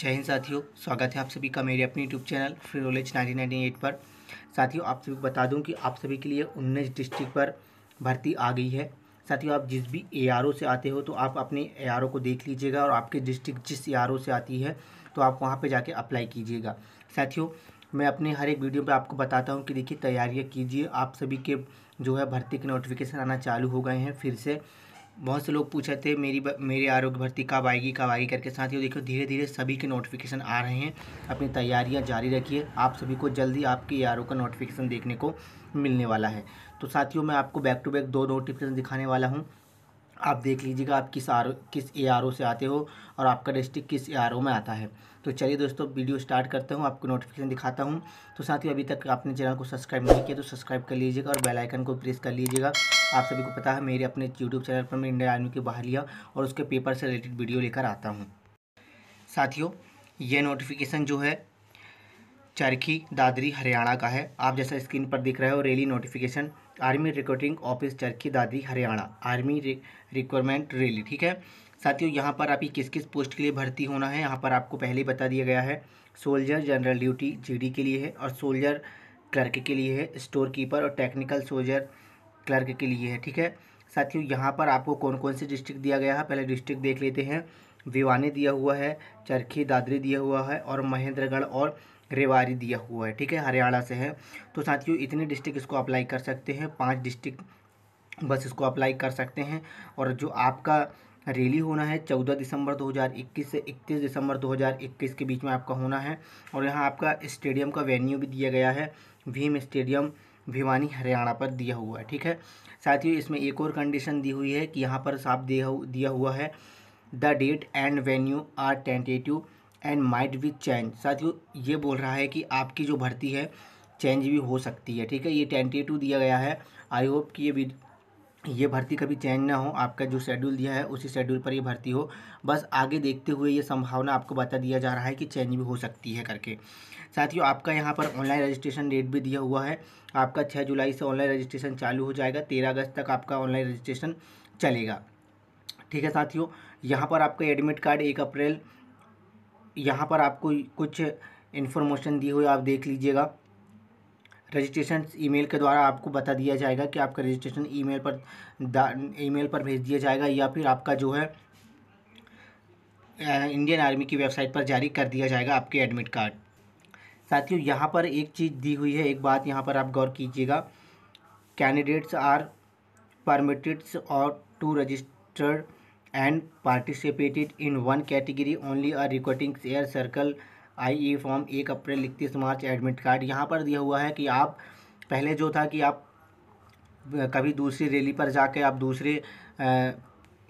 जय हिंद साथियों स्वागत है आप सभी का मेरे अपने YouTube channel free knowledge nineteen पर साथियों आप सभी को बता दूं कि आप सभी के लिए उन्नीस डिस्ट्रिक्ट पर भर्ती आ गई है साथियों आप जिस भी ए से आते हो तो आप अपने ए को देख लीजिएगा और आपके डिस्ट्रिक्ट जिस ए से आती है तो आप वहाँ पर जाके अप्लाई कीजिएगा साथियों मैं अपने हर एक वीडियो पर आपको बताता हूँ कि देखिए तैयारियाँ कीजिए आप सभी के जो है भर्ती के नोटिफिकेशन आना चालू हो गए हैं फिर से बहुत से लोग पूछे थे मेरी मेरी आरोग्य भर्ती कब आएगी कब आएगी करके साथ ही देखो धीरे धीरे सभी के नोटिफिकेशन आ रहे हैं अपनी तैयारियां जारी रखिए आप सभी को जल्दी आपके आर का नोटिफिकेशन देखने को मिलने वाला है तो साथियों मैं आपको बैक टू बैक दो नोटिफिकेशन दिखाने वाला हूँ आप देख लीजिएगा आप किस आर किस ए आर ओ से आते हो और आपका डिस्ट्रिक्ट किस ए आर ओ में आता है तो चलिए दोस्तों वीडियो स्टार्ट करता हूँ आपको नोटिफिकेशन दिखाता हूँ तो साथ ही अभी तक आपने चैनल को सब्सक्राइब नहीं किया तो सब्सक्राइब कर लीजिएगा और बेल आइकन को प्रेस कर लीजिएगा आप सभी को पता है मेरे अपने यूट्यूब चैनल पर मैं इंडियन आर्मी की बहालियाँ और उसके पेपर से रिलेटेड वीडियो लेकर आता हूँ साथियों ये नोटिफिकेशन जो है चरखी दादरी हरियाणा का है आप जैसा स्क्रीन पर दिख रहे हो rally notification army recruiting office Charkhi Dadri Haryana army requirement rally ठीक है साथियों यहाँ पर आपकी किस किस पोस्ट के लिए भर्ती होना है यहाँ पर आपको पहले ही बता दिया गया है सोल्जर जनरल ड्यूटी जीडी के लिए है और सोल्जर क्लर्क के लिए है स्टोर कीपर और टेक्निकल सोल्जर क्लर्क के लिए है ठीक है साथियों यहाँ पर आपको कौन कौन से डिस्ट्रिक्ट दिया गया है पहले डिस्ट्रिक्ट देख लेते हैं भिवानी दिया हुआ है चरखी दादरी दिया हुआ है और महेंद्रगढ़ और रेवारी दिया हुआ है ठीक है हरियाणा से है तो साथियों इतने डिस्ट्रिक्ट इसको अप्लाई कर सकते हैं पाँच डिस्ट्रिक्ट बस इसको अप्लाई कर सकते हैं और जो आपका रैली होना है चौदह दिसंबर 2021 से इकतीस दिसंबर 2021 के बीच में आपका होना है और यहाँ आपका स्टेडियम का वेन्यू भी दिया गया है भीम स्टेडियम भिवानी हरियाणा पर दिया हुआ है ठीक है साथियों इसमें एक और कंडीशन दी हुई है कि यहाँ पर साफ दिया हुआ है the date and venue are tentative and might be change साथियों ये बोल रहा है कि आपकी जो भर्ती है चेंज भी हो सकती है ठीक है ये टेंटेटिव दिया गया है आई होप कि ये ये भर्ती कभी चेंज ना हो आपका जो शेड्यूल दिया है उसी शेड्यूल पर ये भर्ती हो बस आगे देखते हुए ये संभावना आपको बता दिया जा रहा है कि चेंज भी हो सकती है करके साथियों आपका यहाँ पर ऑनलाइन रजिस्ट्रेशन डेट भी दिया हुआ है आपका छः जुलाई से ऑनलाइन रजिस्ट्रेशन चालू हो जाएगा तेरह अगस्त तक आपका ऑनलाइन रजिस्ट्रेशन चलेगा ठीक है साथियों यहाँ पर आपका एडमिट कार्ड एक अप्रैल यहाँ पर आपको कुछ इन्फॉर्मेशन दी हुई आप देख लीजिएगा रजिस्ट्रेशन ईमेल के द्वारा आपको बता दिया जाएगा कि आपका रजिस्ट्रेशन ईमेल पर ईमेल पर भेज दिया जाएगा या फिर आपका जो है इंडियन आर्मी की वेबसाइट पर जारी कर दिया जाएगा आपके एडमिट कार्ड साथियों यहाँ पर एक चीज़ दी हुई है एक बात यहाँ पर आप गौर कीजिएगा कैंडिडेट्स आर परमिटेड्स और to registered and participated in one category only a recruiting share circle I E form एक अप्रैल इकतीस मार्च एडमिट कार्ड यहाँ पर दिया हुआ है कि आप पहले जो था कि आप कभी दूसरी रैली पर जाके आप दूसरे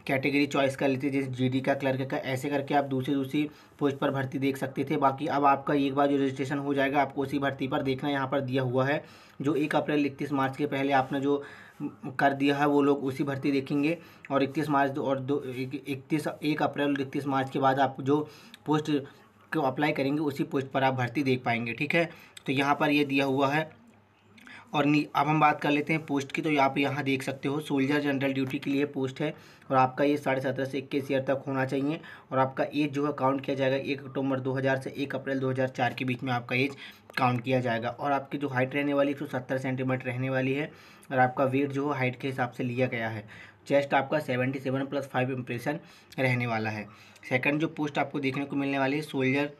कैटेगरी चॉइस कर लेते जैसे जीडी का क्लर्क का ऐसे करके आप दूसरी दूसरी पोस्ट पर भर्ती देख सकते थे बाकी अब आपका एक बार जो रजिस्ट्रेशन हो जाएगा आपको उसी भर्ती पर देखना यहाँ पर दिया हुआ है जो एक अप्रैल इकतीस मार्च के पहले आपने जो कर दिया है वो लोग उसी भर्ती देखेंगे और इकतीस मार्च और दो इकतीस एक अप्रैल और इकतीस मार्च के बाद आप जो पोस्ट को अप्लाई करेंगे उसी पोस्ट पर आप भर्ती देख पाएंगे ठीक है तो यहाँ पर ये दिया हुआ है और अब हम बात कर लेते हैं पोस्ट की तो आप यहाँ देख सकते हो सोल्जर जनरल ड्यूटी के लिए पोस्ट है और आपका ये साढ़े सत्रह से इक्कीस ईयर तक होना चाहिए और आपका एज जो है काउंट किया जाएगा एक अक्टूबर 2000 से एक अप्रैल 2004 के बीच में आपका एज काउंट किया जाएगा और आपकी जो हाइट रहने वाली एक सौ सेंटीमीटर रहने वाली है और आपका वेट जो है हाइट के हिसाब से लिया गया है चेस्ट आपका 77 प्लस फाइव इम्प्रेशन रहने वाला है सेकंड जो पोस्ट आपको देखने को मिलने वाली है सोल्जर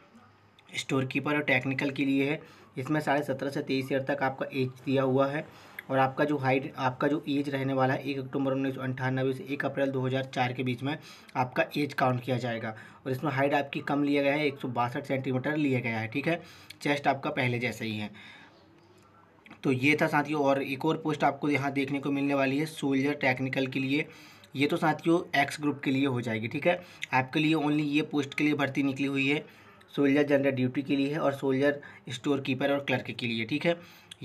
स्टोर कीपर और टेक्निकल के लिए है इसमें साढ़े सत्रह से तेईस ईयर तक आपका एज दिया हुआ है और आपका जो हाइट आपका जो एज रहने वाला है एक अक्टूबर उन्नीस सौ अंठानबे से एक अप्रैल 2004 के बीच में आपका एज काउंट किया जाएगा और इसमें हाइट आपकी कम लिया गया है एक सेंटीमीटर लिया गया है ठीक है चेस्ट आपका पहले जैसे ही है तो ये था साथियों और एक और पोस्ट आपको यहाँ देखने को मिलने वाली है सोल्जर टेक्निकल के लिए ये तो साथियों एक्स ग्रुप के लिए हो जाएगी ठीक है आपके लिए ओनली ये पोस्ट के लिए भर्ती निकली हुई है सोल्जर जनरल ड्यूटी के लिए है और सोल्जर स्टोर कीपर और क्लर्क के लिए ठीक है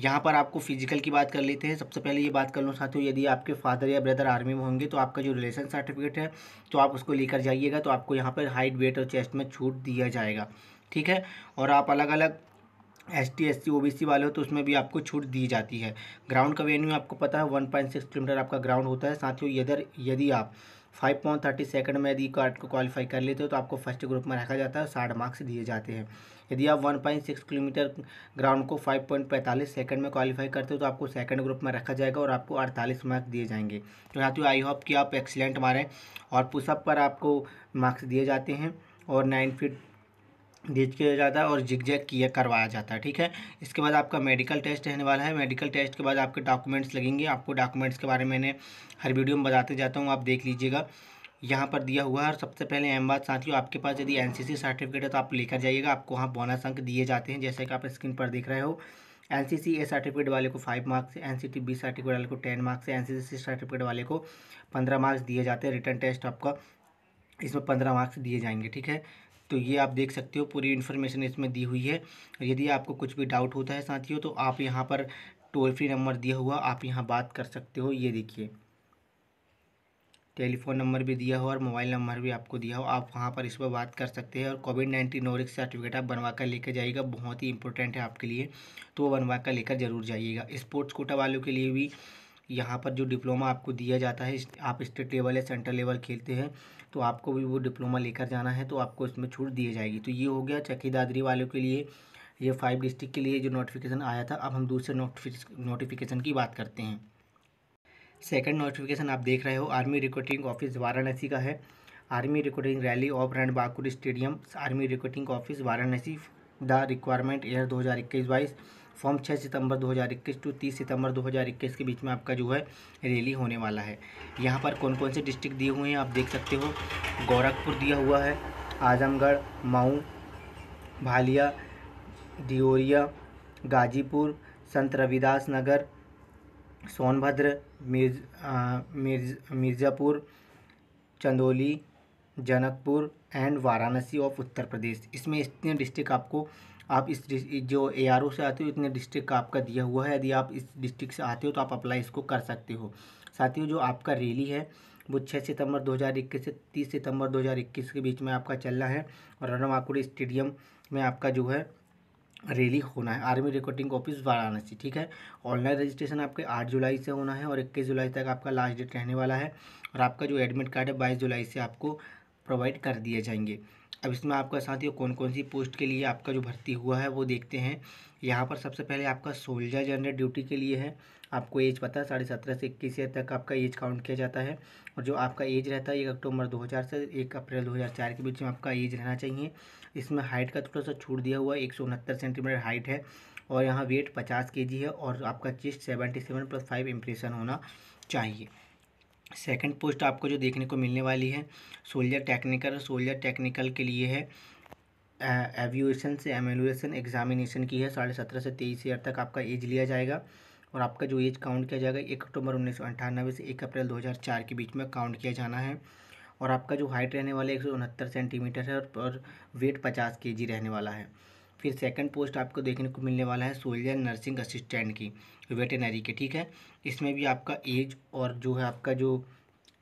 यहाँ पर आपको फिजिकल की बात कर लेते हैं सबसे पहले ये बात कर लूँ साथियों यदि आपके फादर या ब्रदर आर्मी में होंगे तो आपका जो रिलेशन सर्टिफिकेट है तो आप उसको लेकर जाइएगा तो आपको यहाँ पर हाइट वेट और चेस्ट में छूट दिया जाएगा ठीक है और आप अलग अलग S T S C O B C वाले हो तो उसमें भी आपको छूट दी जाती है ग्राउंड का वेन्यू आपको पता है वन पॉइंट सिक्स किलोमीटर आपका ग्राउंड होता है साथियों यदर यदि आप फाइव पॉइंट थर्टी सेकेंड में यदि कार्ड को क्वालिफाई कर लेते हो तो आपको फर्स्ट ग्रुप में रखा जाता है साठ मार्क्स दिए जाते हैं यदि आप one point six kilometre ground को फाइव पॉइंट पैंतालीस सेकंड में क्वालिफाई करते हो तो आपको सेकंड ग्रुप में रखा जाएगा और आपको अड़तालीस मार्क्स दिए जाएंगे तो साथियों आई होप कि आप एक्सीलेंट मारें और पुषअप पर आपको मार्क्स दिए जाते हैं और नाइन फिट गीज किया जाता है और जिगजैग किया करवाया जाता है ठीक है इसके बाद आपका मेडिकल टेस्ट रहने वाला है मेडिकल टेस्ट के बाद आपके डॉक्यूमेंट्स लगेंगे आपको डॉक्यूमेंट्स के बारे में मैंने हर वीडियो में बताते जाता हूँ आप देख लीजिएगा यहाँ पर दिया हुआ है और सबसे पहले अहम बात साथियों आपके पास यदि एन सर्टिफिकेट है तो आप लेकर जाइएगा आपको वहाँ बोनस अंक दिए जाते हैं जैसे कि आप स्क्रीन पर देख रहे हो एन सी सी ए सर्टिफिकेट वाले को five marks N C T B certificate वाले को ten marks N C C certificate वाले को पंद्रह मार्क्स दिए जाते हैं रिटर्न टेस्ट आपका इसमें पंद्रह मार्क्स दिए जाएंगे ठीक है तो ये आप देख सकते हो पूरी इन्फॉर्मेशन इसमें दी हुई है यदि आपको कुछ भी डाउट होता है साथियों तो आप यहाँ पर टोल फ्री नंबर दिया हुआ आप यहाँ बात कर सकते हो ये देखिए टेलीफोन नंबर भी दिया हो और मोबाइल नंबर भी आपको दिया हो आप वहाँ पर इस पर बात कर सकते हैं और कोविड नाइन्टीन और सर्टिफिकेट आप बनवा कर लेकर जाइएगा बहुत ही इंपॉर्टेंट है आपके लिए तो वो बनवा कर लेकर ज़रूर जाइएगा स्पोर्ट्स कोटा वालों के लिए भी यहाँ पर जो डिप्लोमा आपको दिया जाता है आप स्टेट लेवल या सेंट्रल लेवल खेलते हैं तो आपको भी वो डिप्लोमा लेकर जाना है तो आपको इसमें छूट दी जाएगी तो ये हो गया चक्की दादरी वालों के लिए ये फाइव डिस्ट्रिक्ट के लिए जो नोटिफिकेशन आया था अब हम दूसरे नोटिफिकेशन की बात करते हैं सेकंड नोटिफिकेशन आप देख रहे हो आर्मी रिक्रूटिंग ऑफिस वाराणसी का है आर्मी रिक्रूटिंग रैली ऑफ रैंड बाकुर stadium army recruiting office Varanasi the requirement year दो हज़ार इक्कीस बाईस फॉर्म छः सितंबर 2021 टू 30 सितंबर 2021 के बीच में आपका जो है रैली होने वाला है यहाँ पर कौन कौन से डिस्ट्रिक्ट दिए हुए हैं आप देख सकते हो गोरखपुर दिया हुआ है आजमगढ़ मऊ भालिया दियोरिया गाजीपुर संत रविदास नगर सोनभद्र मिर्ज मिर्ज मिर्ज़ापुर चंदौली जनकपुर एंड वाराणसी ऑफ उत्तर प्रदेश इसमें इतने डिस्ट्रिक्ट आपको आप इस जो ए आर ओ से आते हो इतने डिस्ट्रिक्ट का आपका दिया हुआ है यदि आप इस डिस्ट्रिक्ट से आते हो तो आप अप्लाई इसको कर सकते हो साथियों जो आपका रैली है वो 6 सितंबर 2021 से 30 सितंबर 2021 के बीच में आपका चलना है और राणा स्टेडियम में आपका जो है रैली होना है आर्मी रिकॉर्डिंग ऑफिस वाराणसी ठीक है ऑनलाइन रजिस्ट्रेशन आपके आठ जुलाई से होना है और इक्कीस जुलाई तक आपका लास्ट डेट रहने वाला है और आपका जो एडमिट कार्ड है बाईस जुलाई से आपको प्रोवाइड कर दिए जाएंगे अब इसमें आपका साथियों कौन कौन सी पोस्ट के लिए आपका जो भर्ती हुआ है वो देखते हैं यहाँ पर सबसे पहले आपका सोल्जर जनरल ड्यूटी के लिए है आपको एज पता है साढ़े सत्रह से इक्कीस ईयर तक आपका एज काउंट किया जाता है और जो आपका एज रहता है एक अक्टूबर 2000 से एक अप्रैल 2004 के बीच में आपका एज रहना चाहिए इसमें हाइट का थोड़ा सा छूट दिया हुआ है एक सेंटीमीटर हाइट है और यहाँ वेट पचास के है और आपका chest seventy seven plus five impression होना चाहिए सेकंड पोस्ट आपको जो देखने को मिलने वाली है सोल्जर टेक्निकल सोल्जर टेक्निकल के लिए है एव्यूएशन से एमेलुएसन एग्जामिनेशन की है साढ़े सत्रह से तेईस ईयर तक आपका एज लिया जाएगा और आपका जो एज काउंट किया जाएगा एक अक्टूबर उन्नीस सौ अंठानवे से एक अप्रैल दो हज़ार चार के बीच में काउंट किया जाना है और आपका जो हाइट रहने वाला है एक सौ उनहत्तर सेंटीमीटर है और वेट पचास के जी रहने वाला है फिर सेकंड पोस्ट आपको देखने को मिलने वाला है सोल्जर नर्सिंग असिस्टेंट की वेटेनरी के ठीक है इसमें भी आपका एज और जो है आपका जो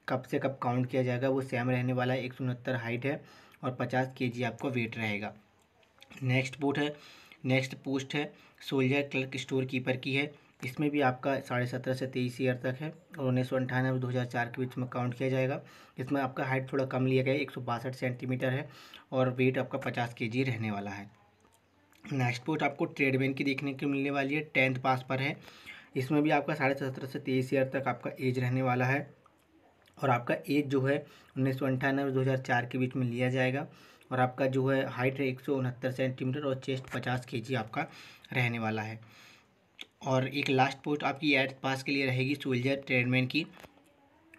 कब से कब काउंट किया जाएगा वो सेम रहने वाला है एक सौ उनहत्तर हाइट है और पचास के जी आपका वेट रहेगा नेक्स्ट पोस्ट है नेक्स्ट पोस्ट है सोल्जर क्लर्क स्टोर कीपर की है इसमें भी आपका साढ़े सत्रह से तेईस ईयर तक है और उन्नीस सौ अंठानवे दो हज़ार चार के बीच में काउंट किया जाएगा इसमें आपका हाइट थोड़ा कम लिया गया है एक सौ बासठ सेंटीमीटर है और वेट आपका पचास के जी रहने वाला है नेक्स्ट पोस्ट आपको ट्रेड बैंक की देखने को मिलने वाली है टेंथ पास पर है इसमें भी आपका साढ़े सत्रह से तेईस ईयर तक आपका एज रहने वाला है और आपका एज जो है उन्नीस सौ अंठानवे दो हज़ार चार के बीच में लिया जाएगा और आपका जो है हाइट है एक सौ उनहत्तर सेंटीमीटर और चेस्ट पचास के जी आपका रहने वाला है और एक लास्ट पोस्ट आपकी एट पास के लिए रहेगी सोल्जर ट्रेडमैन की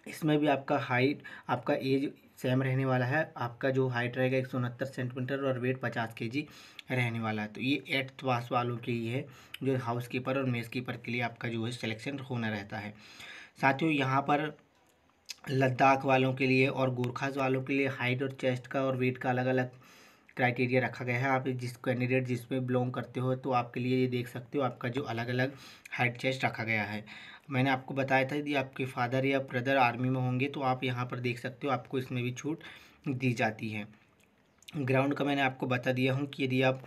इसमें भी आपका हाइट आपका एज सेम रहने वाला है आपका जो हाइट रहेगा एक सौ उनहत्तर सेंटीमीटर और वेट पचास के जी रहने वाला है तो ये एट्थ पास वालों के लिए है जो हाउस कीपर और मेज़ कीपर के लिए आपका जो है सिलेक्शन होना रहता है साथियों यहाँ पर लद्दाख वालों के लिए और गोरखाज वालों के लिए हाइट और चेस्ट का और वेट का अलग अलग क्राइटेरिया रखा गया है आप जिस कैंडिडेट जिसमें बिलोंग करते हो तो आपके लिए ये देख सकते हो आपका जो अलग अलग हाइट चेस्ट रखा गया है मैंने आपको बताया था यदि आपके फादर या ब्रदर आर्मी में होंगे तो आप यहाँ पर देख सकते हो आपको इसमें भी छूट दी जाती है ग्राउंड का मैंने आपको बता दिया हूँ कि यदि आप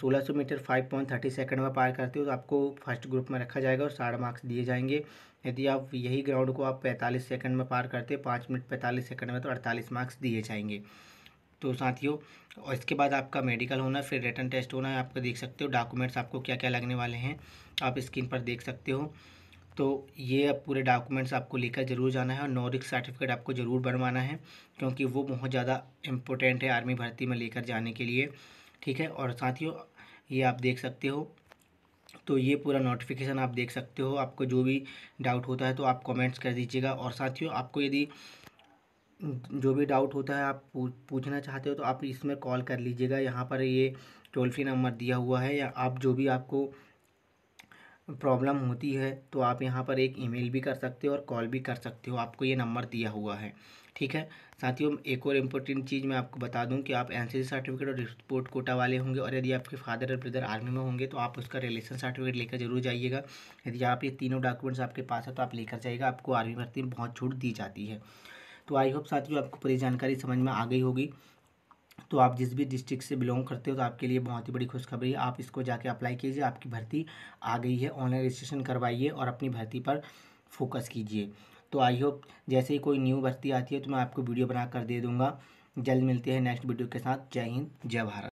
सोलह सौ metre five point thirty second में पार करते हो तो आपको फर्स्ट ग्रुप में रखा जाएगा और साढ़े मार्क्स दिए जाएंगे यदि आप यही ग्राउंड को आप पैंतालीस सेकंड में पार करते हैं पाँच मिनट पैंतालीस सेकंड में तो अड़तालीस मार्क्स दिए जाएंगे तो साथियों और इसके बाद आपका मेडिकल होना फिर रिटर्न टेस्ट होना है आपको देख सकते हो डॉक्यूमेंट्स आपको क्या क्या लगने वाले हैं आप स्क्रीन पर देख सकते हो तो ये अब पूरे डॉक्यूमेंट्स आपको लेकर ज़रूर जाना है और नॉरिक सर्टिफिकेट आपको ज़रूर बनवाना है क्योंकि वो बहुत ज़्यादा इम्पोर्टेंट है आर्मी भर्ती में लेकर जाने के लिए ठीक है और साथियों ये आप देख सकते हो तो ये पूरा नोटिफिकेशन आप देख सकते हो आपको जो भी डाउट होता है तो आप कमेंट्स कर दीजिएगा और साथियों आपको यदि जो भी डाउट होता है आप पूछना चाहते हो तो आप इसमें कॉल कर लीजिएगा यहाँ पर ये टोल फ्री नंबर दिया हुआ है या आप जो भी आपको प्रॉब्लम होती है तो आप यहाँ पर एक ईमेल भी कर सकते हो और कॉल भी कर सकते हो आपको ये नंबर दिया हुआ है ठीक है साथियों एक और इम्पोर्टेंट चीज़ मैं आपको बता दूं कि आप एनसीसी सर्टिफिकेट और रिपोर्ट कोटा वाले होंगे और यदि आपके फादर और ब्रदर आर्मी में होंगे तो आप उसका रिलेशन सर्टिफिकेट लेकर जरूर जाइएगा यदि आप ये तीनों डॉक्यूमेंट्स आपके पास है तो आप लेकर जाइएगा आपको आर्मी भर्ती में बहुत छूट दी जाती है तो आई होप साथियों आपको पूरी जानकारी समझ में आ गई होगी तो आप जिस भी डिस्ट्रिक्ट से बिलोंग करते हो तो आपके लिए बहुत ही बड़ी खुशखबरी है आप इसको जाके अप्लाई कीजिए आपकी भर्ती आ गई है ऑनलाइन रजिस्ट्रेशन करवाइए और अपनी भर्ती पर फोकस कीजिए तो आई होप जैसे ही कोई न्यू भर्ती आती है तो मैं आपको वीडियो बना कर दे दूँगा जल्द मिलते हैं नेक्स्ट वीडियो के साथ जय हिंद जय भारत